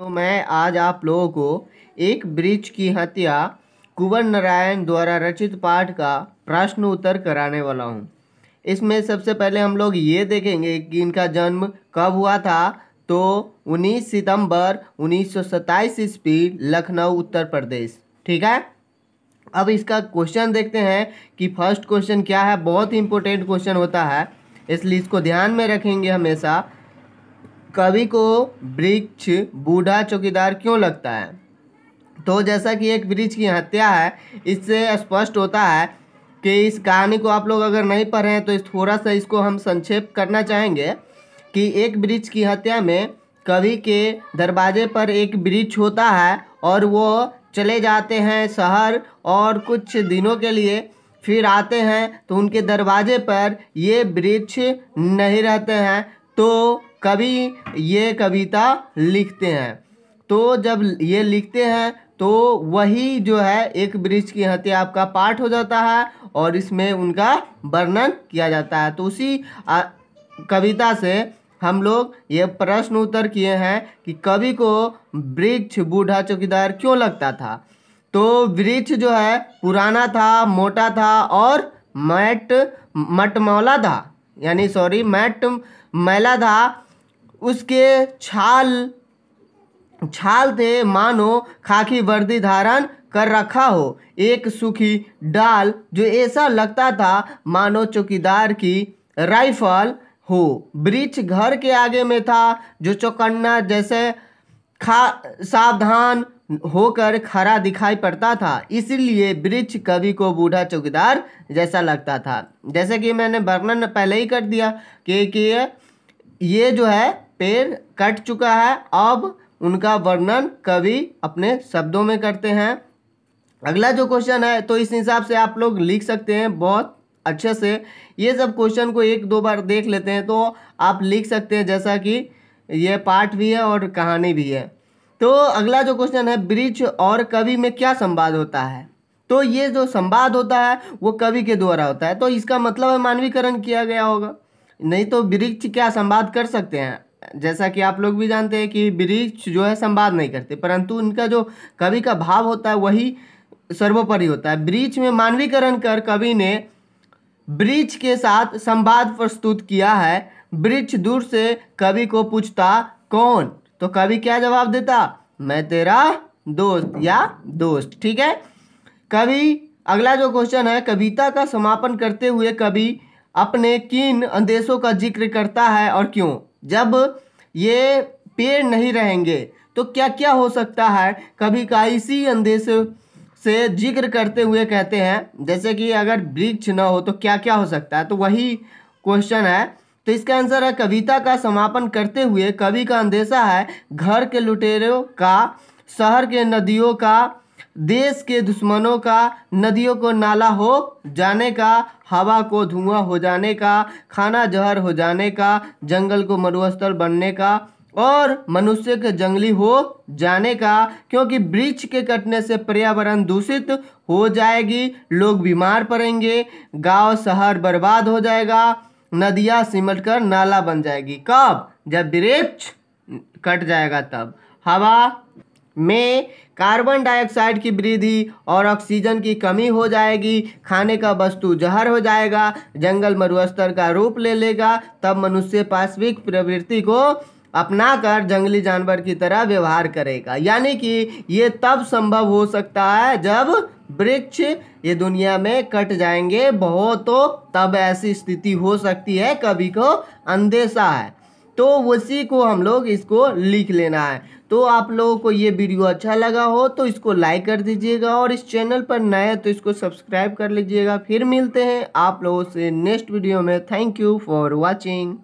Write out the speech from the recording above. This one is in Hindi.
तो मैं आज आप लोगों को एक ब्रिज की हत्या कुंवर नारायण द्वारा रचित पाठ का प्रश्न उत्तर कराने वाला हूँ इसमें सबसे पहले हम लोग ये देखेंगे कि इनका जन्म कब हुआ था तो 19 सितंबर 1927 ईस्वी लखनऊ उत्तर प्रदेश ठीक है अब इसका क्वेश्चन देखते हैं कि फर्स्ट क्वेश्चन क्या है बहुत ही इंपॉर्टेंट क्वेश्चन होता है इसलिए इसको ध्यान में रखेंगे हमेशा कवि को वृक्ष बूढ़ा चौकीदार क्यों लगता है तो जैसा कि एक वृक्ष की हत्या है इससे स्पष्ट होता है कि इस कहानी को आप लोग अगर नहीं रहे हैं तो इस थोड़ा सा इसको हम संक्षेप करना चाहेंगे कि एक वृक्ष की हत्या में कवि के दरवाजे पर एक वृक्ष होता है और वो चले जाते हैं शहर और कुछ दिनों के लिए फिर आते हैं तो उनके दरवाजे पर ये वृक्ष नहीं रहते हैं तो कवि ये कविता लिखते हैं तो जब ये लिखते हैं तो वही जो है एक वृक्ष की हत्या आपका पाठ हो जाता है और इसमें उनका वर्णन किया जाता है तो उसी आ, कविता से हम लोग ये प्रश्न उत्तर किए हैं कि कवि को वृक्ष बूढ़ा चौकीदार क्यों लगता था तो वृक्ष जो है पुराना था मोटा था और मैट मटमौला था यानी सॉरी मैट मैला था उसके छाल छाल थे मानो खाकी वर्दी धारण कर रखा हो एक सूखी डाल जो ऐसा लगता था मानो चौकीदार की राइफल हो वृक्ष घर के आगे में था जो चौकन्ना जैसे खा सावधान होकर खड़ा दिखाई पड़ता था इसीलिए वृक्ष कवि को बूढ़ा चौकीदार जैसा लगता था जैसे कि मैंने वर्णन पहले ही कर दिया कि ये जो है पेड़ कट चुका है अब उनका वर्णन कवि अपने शब्दों में करते हैं अगला जो क्वेश्चन है तो इस हिसाब से आप लोग लिख सकते हैं बहुत अच्छे से ये सब क्वेश्चन को एक दो बार देख लेते हैं तो आप लिख सकते हैं जैसा कि ये पाठ भी है और कहानी भी है तो अगला जो क्वेश्चन है ब्रिज और कवि में क्या संवाद होता है तो ये जो संवाद होता है वो कवि के द्वारा होता है तो इसका मतलब है मानवीकरण किया गया होगा नहीं तो वृक्ष क्या संवाद कर सकते हैं जैसा कि आप लोग भी जानते हैं कि वृक्ष जो है संवाद नहीं करते परंतु उनका जो कवि का भाव होता है वही सर्वोपरि होता है वृक्ष में मानवीकरण कर कवि ने वृक्ष के साथ संवाद प्रस्तुत किया है वृक्ष दूर से कवि को पूछता कौन तो कवि क्या जवाब देता मैं तेरा दोस्त या दोस्त ठीक है कवि अगला जो क्वेश्चन है कविता का समापन करते हुए कवि अपने किन अंदेशों का जिक्र करता है और क्यों जब ये पेड़ नहीं रहेंगे तो क्या क्या हो सकता है कभी का इसी अंदेश से जिक्र करते हुए कहते हैं जैसे कि अगर वृक्ष न हो तो क्या क्या हो सकता है तो वही क्वेश्चन है तो इसका आंसर है कविता का समापन करते हुए कवि का अंदेशा है घर के लुटेरों का शहर के नदियों का देश के दुश्मनों का नदियों को नाला हो जाने का हवा को धुआं हो जाने का खाना जहर हो जाने का जंगल को मरुस्थल बनने का और मनुष्य के जंगली हो जाने का क्योंकि वृक्ष के कटने से पर्यावरण दूषित हो जाएगी लोग बीमार पड़ेंगे गांव शहर बर्बाद हो जाएगा नदियाँ सिमट कर नाला बन जाएगी कब जब वृक्ष कट जाएगा तब हवा में कार्बन डाइऑक्साइड की वृद्धि और ऑक्सीजन की कमी हो जाएगी खाने का वस्तु जहर हो जाएगा जंगल मरुस्तर का रूप ले लेगा तब मनुष्य पाश्विक प्रवृत्ति को अपना कर जंगली जानवर की तरह व्यवहार करेगा यानी कि ये तब संभव हो सकता है जब वृक्ष ये दुनिया में कट जाएंगे बहुत तो तब ऐसी स्थिति हो सकती है कभी को अंदेशा है तो उसी को हम लोग इसको लिख लेना है तो आप लोगों को ये वीडियो अच्छा लगा हो तो इसको लाइक कर दीजिएगा और इस चैनल पर नए हैं तो इसको सब्सक्राइब कर लीजिएगा फिर मिलते हैं आप लोगों से नेक्स्ट वीडियो में थैंक यू फॉर वॉचिंग